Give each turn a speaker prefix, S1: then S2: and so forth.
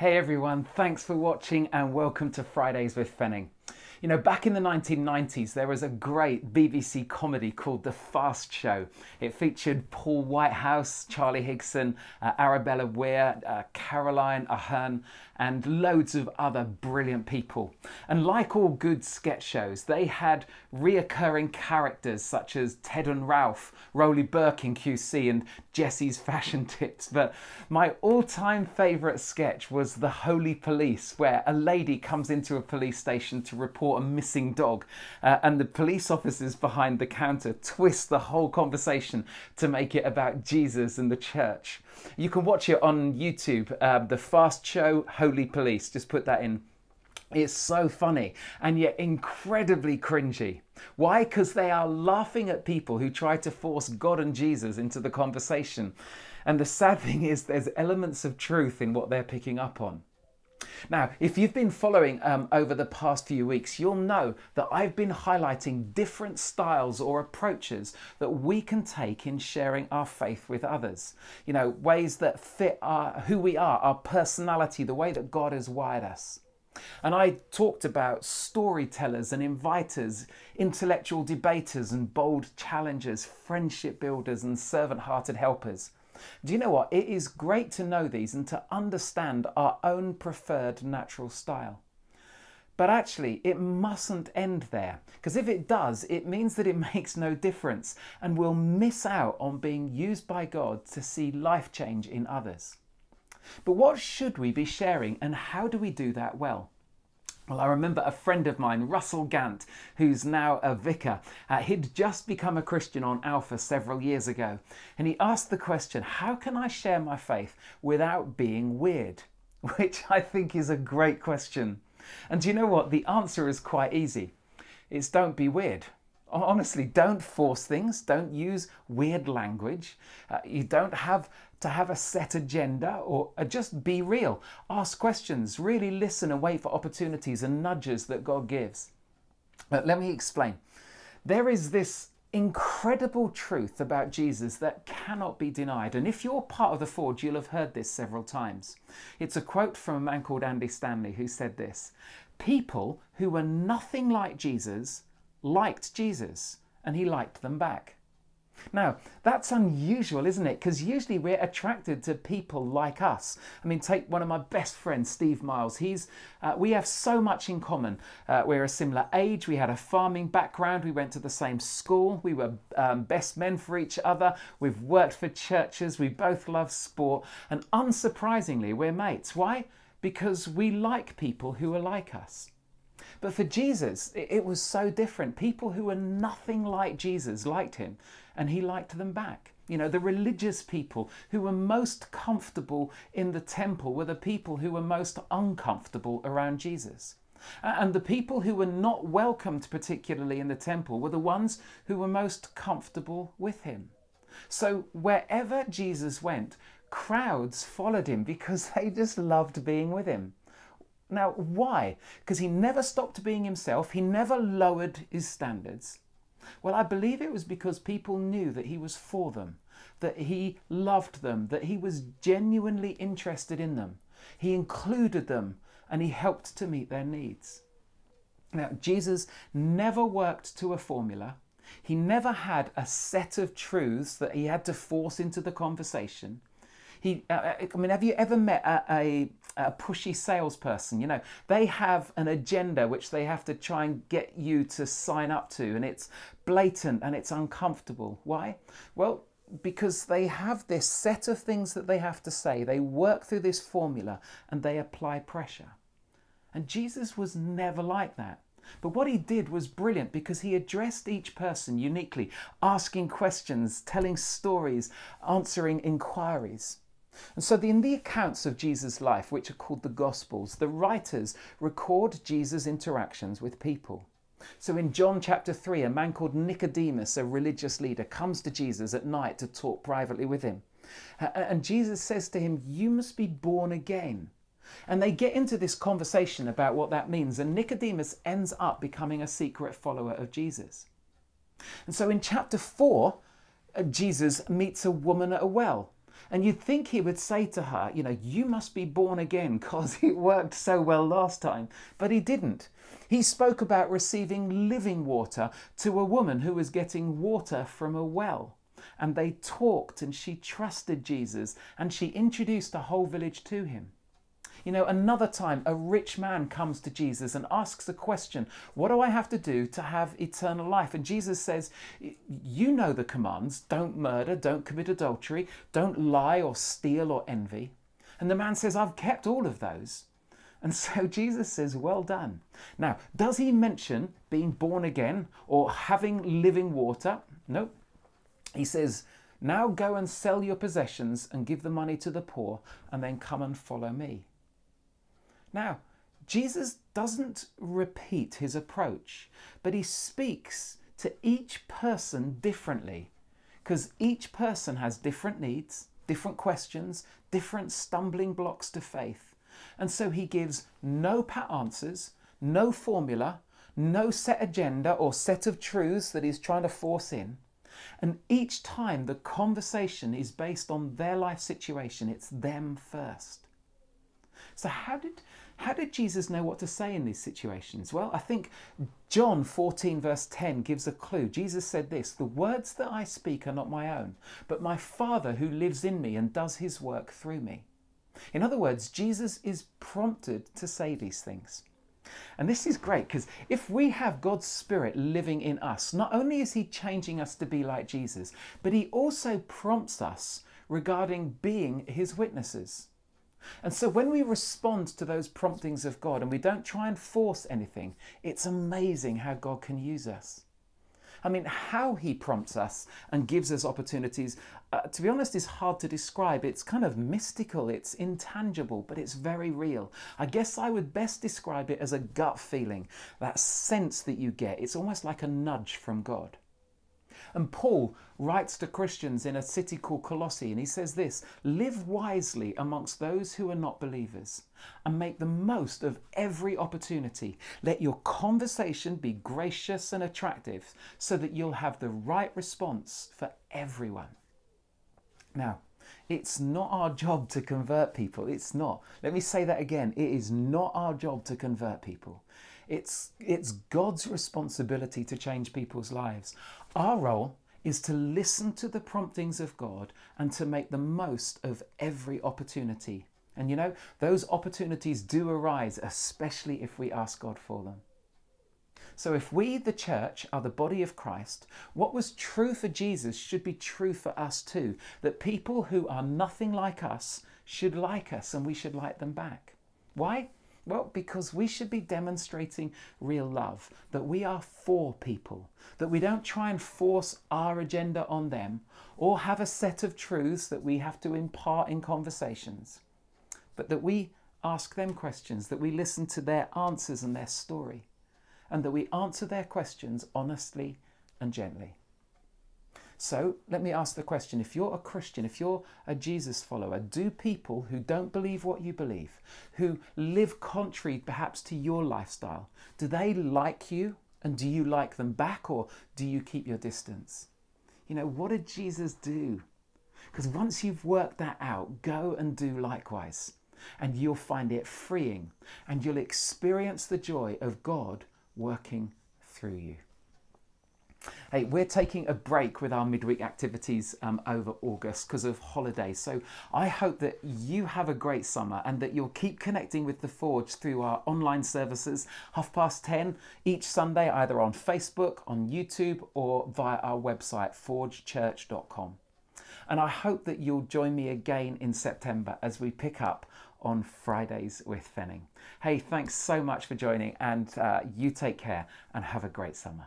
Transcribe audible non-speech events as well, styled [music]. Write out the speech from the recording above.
S1: Hey everyone, thanks for watching and welcome to Fridays with Fenning. You know, back in the 1990s, there was a great BBC comedy called The Fast Show. It featured Paul Whitehouse, Charlie Higson, uh, Arabella Weir, uh, Caroline Ahern, and loads of other brilliant people. And like all good sketch shows, they had reoccurring characters such as Ted and Ralph, Roly Burke in QC, and Jesse's fashion [laughs] tips. But my all time favourite sketch was The Holy Police, where a lady comes into a police station to report report a missing dog. Uh, and the police officers behind the counter twist the whole conversation to make it about Jesus and the church. You can watch it on YouTube, uh, the Fast Show Holy Police. Just put that in. It's so funny and yet incredibly cringy. Why? Because they are laughing at people who try to force God and Jesus into the conversation. And the sad [laughs] thing is, there's elements of truth in what they're picking up on. Now, if you've been following um, over the past few weeks, you'll know that I've been highlighting different styles or approaches that we can take in sharing our faith with others. You know, ways that fit our, who we are, our personality, the way that God has wired us. And I talked about storytellers and inviters, intellectual debaters and bold challengers, friendship builders and servant hearted helpers. Do you know what? It is great to know these and to understand our own preferred natural style. But actually, it mustn't end there, because if it does, it means that it [laughs] makes no difference and we'll miss out on being used by God to see life change in others. But what should we be sharing and how do we do that well? Well, I remember a friend of mine, Russell Gant, who's now a vicar. Uh, he'd just become a Christian on Alpha several years ago, and he asked the question how can I share my faith without being weird? [laughs] Which I think is a great question. And you know what? The answer is quite easy it's don't be weird. Honestly, don't force things. Don't use weird language. Uh, you don't have to have a set agenda or uh, just be real. Ask questions, really listen and wait for opportunities and nudges that God gives. But let me explain. There is this incredible truth about Jesus that cannot be denied. And if you're part of the Forge, you'll have heard this several times. It's a quote from a man called Andy Stanley who said this People who were nothing like Jesus liked Jesus and he liked them back. Now, that's unusual, isn't it? Because usually we're attracted to people like us. I mean, take one of my best friends, Steve Miles. He's, uh, we have so much in common. Uh, we're a similar age, we had a farming background, we went to the same school, we were um, best men for each other, we've worked for churches, we both love sport, and unsurprisingly, we're mates. Why? Because we like people who are like us. But for Jesus, it was so different. People who were nothing like Jesus liked him, and he liked them back. You know, the religious people who were most comfortable in the temple were the people who were most uncomfortable around Jesus. And the people who were not welcomed particularly in the temple were the ones who were most comfortable with him. So wherever Jesus went, crowds followed him because [laughs] they just loved being with him. Now, why? Because he never stopped being himself, he never lowered his standards. Well, I believe it was because people knew that he was for them, that he loved them, that he was genuinely interested in them. He included them and he helped to meet their needs. Now, Jesus never worked to a formula. He never had a set of truths that he had to force into the conversation. He, uh, uh, I mean, have you ever met a, a, a, pushy salesperson? You know, they have an agenda which they have to try and get you to sign up to, and it's blatant and it's uncomfortable. Why? Well, because they have this set of things that they have to say. They work through this formula and they apply pressure. And Jesus was never like that. But what he did was brilliant because he addressed each person uniquely, asking questions, telling stories, answering inquiries. And so, in the accounts of Jesus' life, which are called the Gospels, the writers record Jesus' interactions with people. So, in John chapter 3, a man called Nicodemus, a religious leader, comes to Jesus at night to talk privately with him. And Jesus says to him, You must be born again. And they get into this conversation about what that means, and Nicodemus ends up becoming a secret follower of Jesus. And so, in chapter 4, uh, Jesus meets a woman at a well and you'd think he would say to her, You know, you must be born again because it worked so well last time. But he didn't. He spoke about receiving living water to a woman who was getting water from a well. And they talked, and she trusted Jesus, and she introduced the whole village to him. You know, another time a rich man comes to Jesus and asks the question, What do I have to do to have eternal life? And Jesus says, You know the commands don't murder, don't commit adultery, don't lie or steal or envy. And the man says, I've kept all of those. And so [laughs] Jesus says, Well done. Now, does he mention being born again or having living water? No. Nope. He says, Now go and sell your possessions and give the money to the poor, and then come and follow me. Now, Jesus doesn't repeat his approach, but he speaks to each person differently because each person has different needs, different questions, different stumbling blocks to faith. And so he gives no pat answers, no formula, no set agenda or set of truths that he's trying to force in. And each time the conversation is based on their life situation, it's them first. So how did how did Jesus know what to say in these situations? Well, I think John 14 verse 10 gives a clue. Jesus said this, "The words that I speak are not my own, but my Father who lives in me and does his work through me." In other words, Jesus is prompted to say these things. And this is great because if we have God's Spirit living in us, not only is He changing us to be like Jesus, but He also prompts us regarding being His witnesses. And so when we respond to those promptings of God and we don't try and force anything, it's amazing how God can use us. I mean, how he prompts us and gives us opportunities, uh, to be honest, is hard to describe. It's kind of mystical, it's intangible, but it's very real. I guess I would best describe it as a gut feeling, that sense that you get. It's almost like a nudge from God. And Paul writes to Christians in a city called Colossae, and he says this Live wisely amongst those who are not believers, and make the most of every opportunity. Let your conversation be gracious and attractive, so that you'll have the right response for everyone. Now, it's not our job to convert people. It's not. Let me say that again. It is not our job to convert people. It's, it's God's responsibility to change people's lives. Our role is to listen to the promptings of God and to make the most of every opportunity. And you know, those opportunities do arise, especially if we ask God for them. So, if we, the church, are the body of Christ, what was true for Jesus should be true for us too. That people who are nothing like us should like us and we should like them back. Why? Well, because we should be demonstrating real love, that we are for people, that we don't try and force our agenda on them or have a set of truths that we have to impart in conversations, but that we ask them questions, that we listen to their answers and their story, and that we answer their questions honestly and gently. So let me ask the question if you're a Christian, if you're a Jesus follower, do people who don't believe what you believe, who live contrary perhaps to your lifestyle, do they like you and do you like them back or do you keep your distance? You know, what did Jesus do? Because once you've worked that out, go and do likewise. And you'll find it freeing and you'll experience the joy of God working through you. Hey, we're taking a break with our midweek activities um, over August because of holidays. So I hope that you have a great summer and that you'll keep connecting with The Forge through our online services, half past 10 each Sunday, either on Facebook, on YouTube, or via our website, forgechurch.com. And I hope that you'll join me again in September as we pick up on Fridays with Fenning. Hey, thanks so much for joining, and uh, you take care and have a great summer.